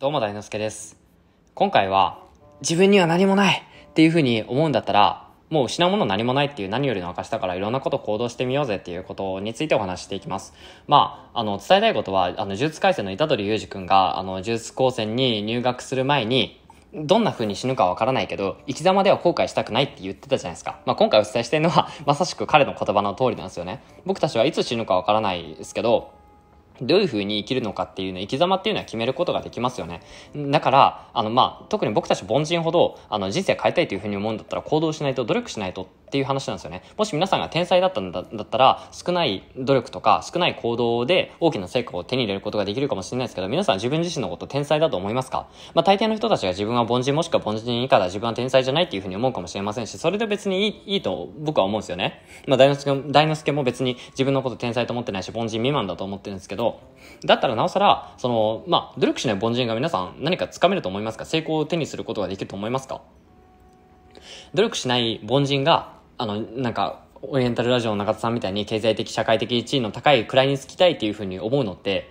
どうも大之助です。今回は、自分には何もないっていうふうに思うんだったら、もう失うもの何もないっていう何よりの証だからいろんなこと行動してみようぜっていうことについてお話していきます。まあ、あの、伝えたいことは、あの、呪術改正の虎杖裕二くんが、あの、呪術高専に入学する前に、どんな風に死ぬかわからないけど、生き様では後悔したくないって言ってたじゃないですか。まあ、今回お伝えしてるのは、まさしく彼の言葉の通りなんですよね。僕たちはいつ死ぬかわからないですけど、どういうふうに生きるのかっていうの、生き様っていうのは決めることができますよね。だから、あの、まあ、特に僕たち凡人ほど、あの、人生変えたいというふうに思うんだったら行動しないと、努力しないとっていう話なんですよね。もし皆さんが天才だったんだったら、少ない努力とか、少ない行動で大きな成果を手に入れることができるかもしれないですけど、皆さん自分自身のこと天才だと思いますかまあ、大抵の人たちが自分は凡人もしくは凡人以下だ、自分は天才じゃないっていうふうに思うかもしれませんし、それで別にいいいいと僕は思うんですよね。まあ、大之助大之助も別に自分のこと天才と思ってないし、凡人未満だと思ってるんですけど、だったらなおさら、その、まあ、努力しない凡人が皆さん何か掴めると思いますか成功を手にすることができると思いますか努力しない凡人があの、なんか、オリエンタルラジオの中田さんみたいに経済的、社会的地位の高い位につきたいっていうふうに思うのって、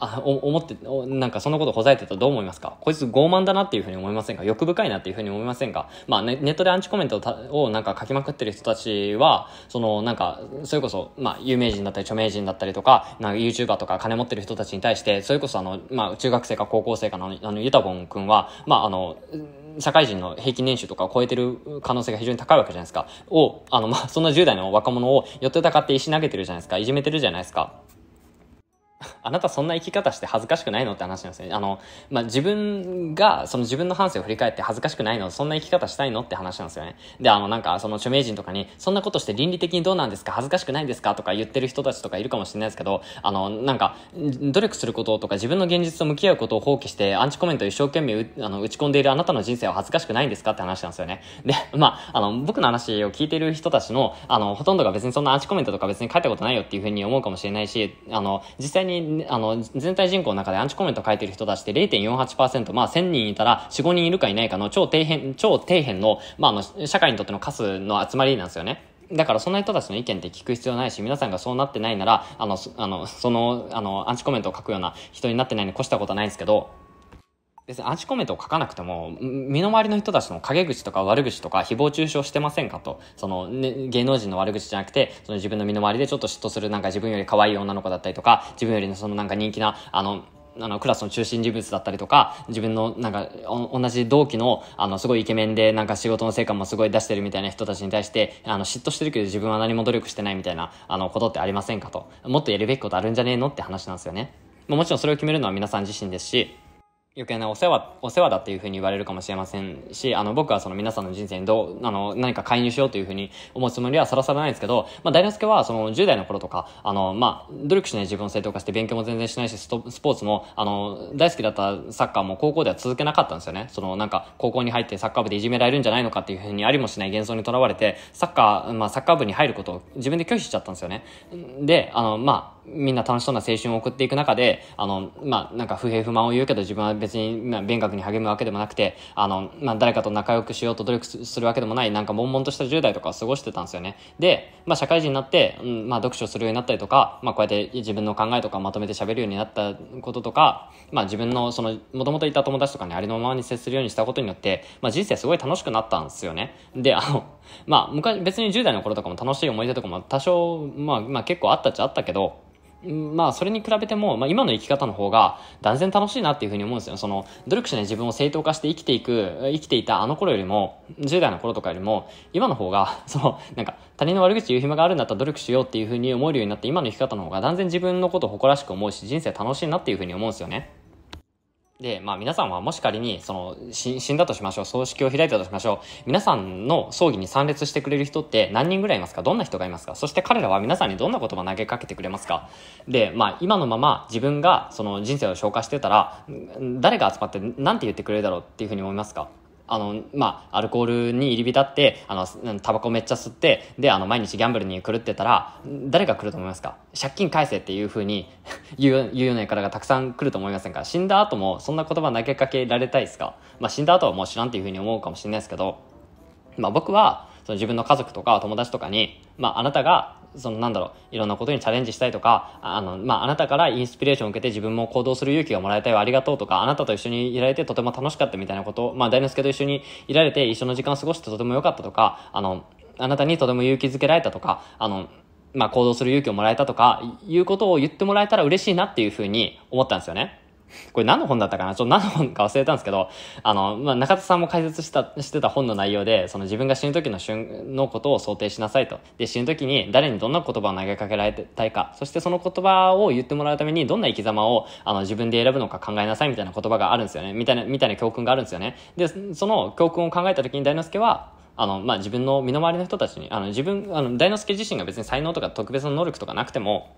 あお思っておなんかそのことほざいてたらどう思いますかこいつ傲慢だなっていうふうに思いませんか欲深いなっていうふうに思いませんかまあネネットでアンチコメントをなんか書きまくってる人たちはそのなんかそれこそまあ有名人だったり著名人だったりとかなんか YouTuber とか金持ってる人たちに対してそれこそあのまあ中学生か高校生かのあのユタボン君はまああの社会人の平均年収とかを超えてる可能性が非常に高いわけじゃないですかをあのまあそんな10代の若者を寄ってたかって石投げてるじゃないですかいじめてるじゃないですかあなたそんな生き方して恥ずかしくないのって話なんですよね。あの、まあ、自分が、その自分の反省を振り返って恥ずかしくないのそんな生き方したいのって話なんですよね。で、あの、なんか、その著名人とかに、そんなことして倫理的にどうなんですか恥ずかしくないんですかとか言ってる人たちとかいるかもしれないですけど、あの、なんか、努力することとか自分の現実と向き合うことを放棄して、アンチコメントを一生懸命あの打ち込んでいるあなたの人生は恥ずかしくないんですかって話なんですよね。で、まあ、あの、僕の話を聞いてる人たちの、あの、ほとんどが別にそんなアンチコメントとか別に書いたことないよっていうふうに思うかもしれないし、あの、実際にあの、全体人口の中でアンチコメント書いてる人たちって0.48%、まあ1000人いたら4、5人いるかいないかの超底辺、超底辺の、まああの、社会にとってのカスの集まりなんですよね。だからそんな人たちの意見って聞く必要ないし、皆さんがそうなってないなら、あの、あの、その、あの、アンチコメントを書くような人になってないに越したことはないんですけど、別にアンチコメントを書かなくても、身の回りの人たちの陰口とか悪口とか誹謗中傷してませんかと。その、ね、芸能人の悪口じゃなくて、その自分の身の回りでちょっと嫉妬するなんか自分より可愛い女の子だったりとか、自分よりのそのなんか人気な、あの、あの、クラスの中心人物だったりとか、自分の、なんか、同じ同期の、あの、すごいイケメンで、なんか仕事の成果もすごい出してるみたいな人たちに対して、あの、嫉妬してるけど自分は何も努力してないみたいな、あの、ことってありませんかと。もっとやるべきことあるんじゃねえのって話なんですよね。もちろんそれを決めるのは皆さん自身ですし、余計なお世話、お世話だっていうふうに言われるかもしれませんし、あの、僕はその皆さんの人生にどう、あの、何か介入しようというふうに思うつもりはさらさらないですけど、まあ、大之助はその10代の頃とか、あの、まあ、努力しない自分を正当化して勉強も全然しないし、スポーツも、あの、大好きだったサッカーも高校では続けなかったんですよね。その、なんか、高校に入ってサッカー部でいじめられるんじゃないのかっていうふうにありもしない幻想にとらわれて、サッカー、まあ、サッカー部に入ることを自分で拒否しちゃったんですよね。で、あの、まあ、みんな楽しそうな青春を送っていく中で、あの、まあ、なんか不平不満を言うけど自分は別に、まあ、勉学に励むわけでもなくて、あの、まあ、誰かと仲良くしようと努力するわけでもない、なんか悶々とした10代とかを過ごしてたんですよね。で、まあ、社会人になって、うん、まあ、読書するようになったりとか、まあ、こうやって自分の考えとかまとめて喋るようになったこととか、まあ、自分のその、もともといた友達とかにありのままに接するようにしたことによって、まあ、人生すごい楽しくなったんですよね。で、あの、まあ、昔、別に10代の頃とかも楽しい思い出とかも多少、まあ、まあ、結構あったっちゃあったけど、まあ、それに比べても、まあ、今の生き方の方が断然楽しいなっていうふうに思うんですよ。その、努力しない自分を正当化して生きていく、生きていたあの頃よりも、10代の頃とかよりも、今の方が、その、なんか、他人の悪口言う暇があるんだったら努力しようっていうふうに思えるようになって、今の生き方の方が断然自分のことを誇らしく思うし、人生楽しいなっていうふうに思うんですよね。で、まあ皆さんはもし仮に、その、死んだとしましょう、葬式を開いたとしましょう、皆さんの葬儀に参列してくれる人って何人ぐらいいますかどんな人がいますかそして彼らは皆さんにどんな言葉投げかけてくれますかで、まあ今のまま自分がその人生を消化してたら、誰が集まって何て言ってくれるだろうっていうふうに思いますかあの、まあ、アルコールに入り浸って、あの、タバコめっちゃ吸って、で、あの、毎日ギャンブルに狂ってたら、誰が来ると思いますか借金返せっていうふうに 言う、言うような方がたくさん来ると思いませんか死んだ後もそんな言葉投げかけられたいですかまあ、死んだ後はもう知らんっていうふうに思うかもしれないですけど、まあ、僕は、その自分の家族とか友達とかに、まあ、あなたがそのなんだろう、いろんなことにチャレンジしたいとか、あの、まあ、あなたからインスピレーションを受けて自分も行動する勇気がもらえたよ、ありがとうとか、あなたと一緒にいられてとても楽しかったみたいなこと、まあ、大之助と一緒にいられて一緒の時間を過ごしてとても良かったとか、あの、あなたにとても勇気づけられたとか、あの、まあ、行動する勇気をもらえたとか、いうことを言ってもらえたら嬉しいなっていうふうに思ったんですよね。これ何の本だったかなちょっと何の本か忘れたんですけど、あの、まあ、中田さんも解説した、してた本の内容で、その自分が死ぬ時の瞬のことを想定しなさいと。で、死ぬ時に誰にどんな言葉を投げかけられたいか、そしてその言葉を言ってもらうためにどんな生き様を、あの、自分で選ぶのか考えなさいみたいな言葉があるんですよね。みたいな、みたいな教訓があるんですよね。で、その教訓を考えた時に大之助は、あの、まあ、自分の身の回りの人たちに、あの、自分、あの、大之助自身が別に才能とか特別な能力とかなくても、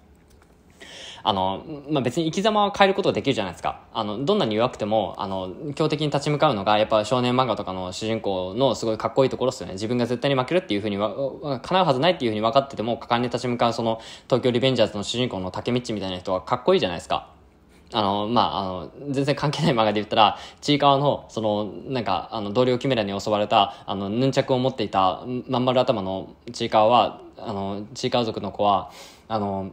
あの、まあ、別に生き様は変えることができるじゃないですか。あの、どんなに弱くても、あの、強敵に立ち向かうのが、やっぱ少年漫画とかの主人公のすごいかっこいいところですよね。自分が絶対に負けるっていうふうには、叶うはずないっていうふうに分かってても、果敢に立ち向かうその、東京リベンジャーズの主人公の竹道みたいな人はかっこいいじゃないですか。あの、まあ、あの、全然関係ない漫画で言ったら、ちいかわの、その、なんか、あの、同僚キメラに襲われた、あの、ヌンチャクを持っていた、まん丸頭のちいかわは、あの、ちいかわ族の子は、あの、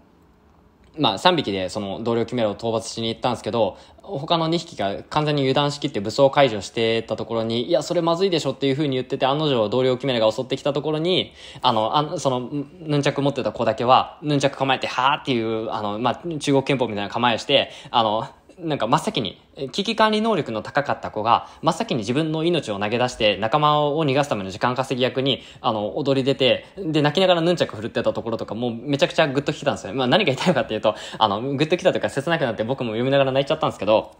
まあ、3匹でその同僚キメラを討伐しに行ったんですけど、他の2匹が完全に油断しきって武装解除してたところに、いや、それまずいでしょっていう風に言ってて、案の定同僚キメラが襲ってきたところに、あの、あその、ヌンチャク持ってた子だけは、ヌンチャク構えて、はーっていう、あの、まあ、中国憲法みたいな構えして、あの、なんか真っ先に、危機管理能力の高かった子が、真っ先に自分の命を投げ出して、仲間を逃がすための時間稼ぎ役に、あの、踊り出て、で、泣きながらヌンチャク振るってたところとか、もうめちゃくちゃグッときたんですよね。まあ何が言いたいかっていうと、あの、グッときたというか切なくなって僕も読みながら泣いちゃったんですけど、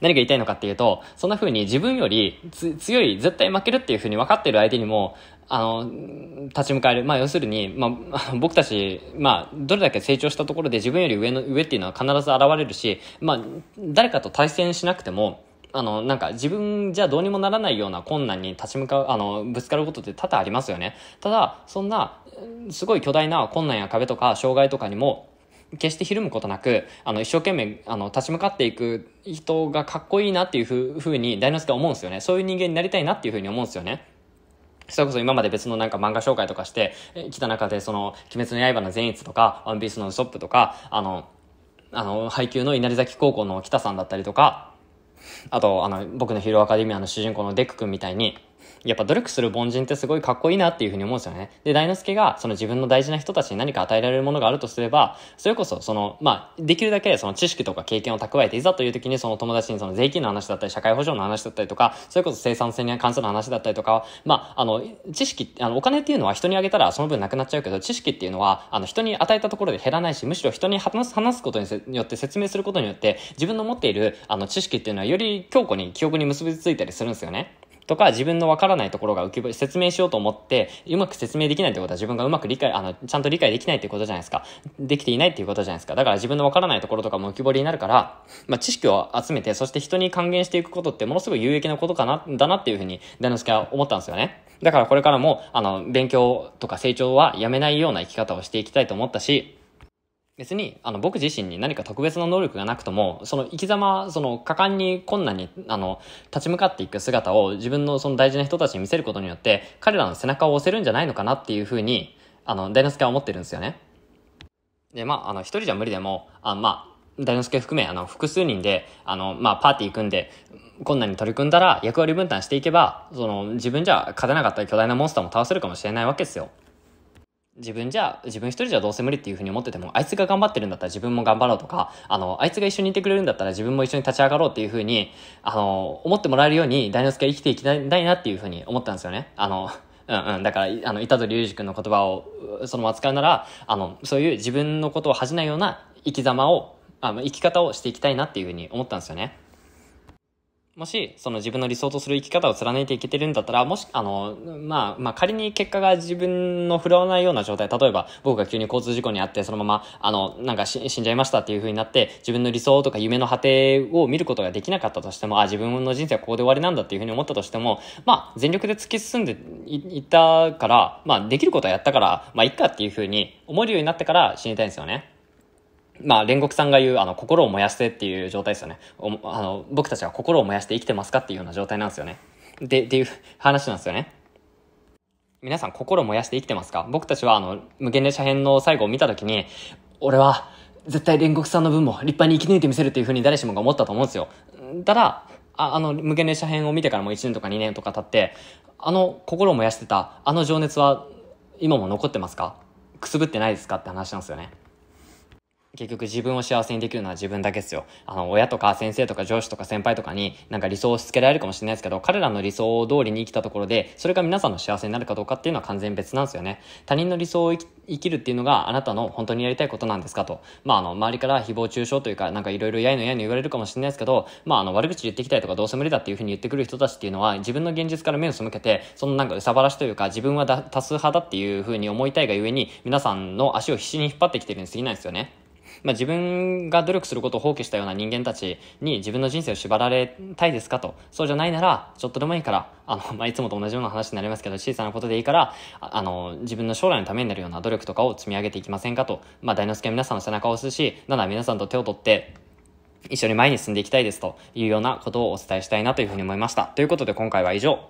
何が言いたいのかっていうと、そんな風に自分より強い、絶対負けるっていう風に分かってる相手にも、あの、立ち向かえる。まあ、要するに、まあ、僕たち、まあ、どれだけ成長したところで自分より上の、上っていうのは必ず現れるし、まあ、誰かと対戦しなくても、あの、なんか自分じゃどうにもならないような困難に立ち向かう、あの、ぶつかることって多々ありますよね。ただ、そんな、すごい巨大な困難や壁とか障害とかにも、決してひるむことなく、あの、一生懸命、あの、立ち向かっていく人がかっこいいなっていうふうに、大之助は思うんですよね。そういう人間になりたいなっていうふうに思うんですよね。それこそ今まで別のなんか漫画紹介とかしてきた中で、その、鬼滅の刃の善逸とか、ワンピースのウソップとか、あの、あの、配給の稲荷崎高校の北さんだったりとか、あと、あの、僕のヒーローアカデミアの主人公のデック君みたいに、やっぱ努力する凡人ってすごいかっこいいなっていうふうに思うんですよね。で、大之助がその自分の大事な人たちに何か与えられるものがあるとすれば、それこそその、まあ、できるだけその知識とか経験を蓄えて、いざという時にその友達にその税金の話だったり、社会保障の話だったりとか、それこそ生産性に関する話だったりとか、まあ、あの、知識、あの、お金っていうのは人にあげたらその分なくなっちゃうけど、知識っていうのは、あの、人に与えたところで減らないし、むしろ人に話す、話すことによって説明することによって、自分の持っている、あの、知識っていうのはより強固に記憶に結びついたりするんですよね。とか自分のわからないところが浮き彫り、説明しようと思って、うまく説明できないってことは自分がうまく理解、あの、ちゃんと理解できないってことじゃないですか。できていないっていうことじゃないですか。だから自分のわからないところとかも浮き彫りになるから、まあ、知識を集めて、そして人に還元していくことってものすごい有益なことかな、だなっていうふうに、大之助は思ったんですよね。だからこれからも、あの、勉強とか成長はやめないような生き方をしていきたいと思ったし、別にあの僕自身に何か特別な能力がなくともその生き様その果敢に困難にあの立ち向かっていく姿を自分のその大事な人たちに見せることによって彼らの背中を押せるんじゃないのかなっていうふうにあの大之助は思ってるんですよね。でまああの一人じゃ無理でもあまあ大之助含め、あの、複数人で、あの、まあ、パーティー組んで、困難に取り組んだら、役割分担していけば、その、自分じゃ勝てなかった巨大なモンスターも倒せるかもしれないわけですよ。自分じゃ、自分一人じゃどうせ無理っていうふうに思ってても、あいつが頑張ってるんだったら自分も頑張ろうとか、あの、あいつが一緒にいてくれるんだったら自分も一緒に立ち上がろうっていうふうに、あの、思ってもらえるように、大之助は生きていきたいなっていうふうに思ったんですよね。あの、うんうん。だから、あの、板取隆二君の言葉をそのまま使うなら、あの、そういう自分のことを恥じないような生き様を、あの、生き方をしていきたいなっていうふうに思ったんですよね。もし、その自分の理想とする生き方を貫いていけてるんだったら、もし、あの、まあ、まあ、仮に結果が自分の振るわないような状態、例えば僕が急に交通事故にあって、そのまま、あの、なんか死んじゃいましたっていう風になって、自分の理想とか夢の果てを見ることができなかったとしても、あ、自分の人生はここで終わりなんだっていう風に思ったとしても、まあ、全力で突き進んでいったから、まあ、できることはやったから、まあ、いっかっていう風に思えるようになってから死にたいんですよね。まあ、煉獄さんが言う、あの、心を燃やしてっていう状態ですよね。あの、僕たちは心を燃やして生きてますかっていうような状態なんですよね。で、っていう話なんですよね。皆さん心を燃やして生きてますか僕たちはあの、無限列車編の最後を見た時に、俺は絶対煉獄さんの分も立派に生き抜いてみせるっていうふうに誰しもが思ったと思うんですよ。ただ、ああの、無限列車編を見てからもう1年とか2年とか経って、あの、心を燃やしてた、あの情熱は今も残ってますかくすぶってないですかって話なんですよね。結局自分を幸せにできるのは自分だけですよ。あの、親とか先生とか上司とか先輩とかになんか理想を押し付けられるかもしれないですけど、彼らの理想通りに生きたところで、それが皆さんの幸せになるかどうかっていうのは完全別なんですよね。他人の理想を生きるっていうのがあなたの本当にやりたいことなんですかと。まあ、あの、周りから誹謗中傷というか、なんかいろいろやいのやいの言われるかもしれないですけど、まあ、あの、悪口言ってきたりとかどうせ無理だっていうふうに言ってくる人たちっていうのは、自分の現実から目を背けて、そのなんか憂さばらしというか、自分は多数派だっていうふうに思いたいがゆえに、皆さんの足を必死に引っ張ってきてるに過ぎないんですよね。まあ、自分が努力することを放棄したような人間たちに自分の人生を縛られたいですかと。そうじゃないなら、ちょっとでもいいから、あの、まあ、いつもと同じような話になりますけど、小さなことでいいから、あの、自分の将来のためになるような努力とかを積み上げていきませんかと。まあ、大之助は皆さんの背中を押すし、なら皆さんと手を取って、一緒に前に進んでいきたいですというようなことをお伝えしたいなというふうに思いました。ということで今回は以上。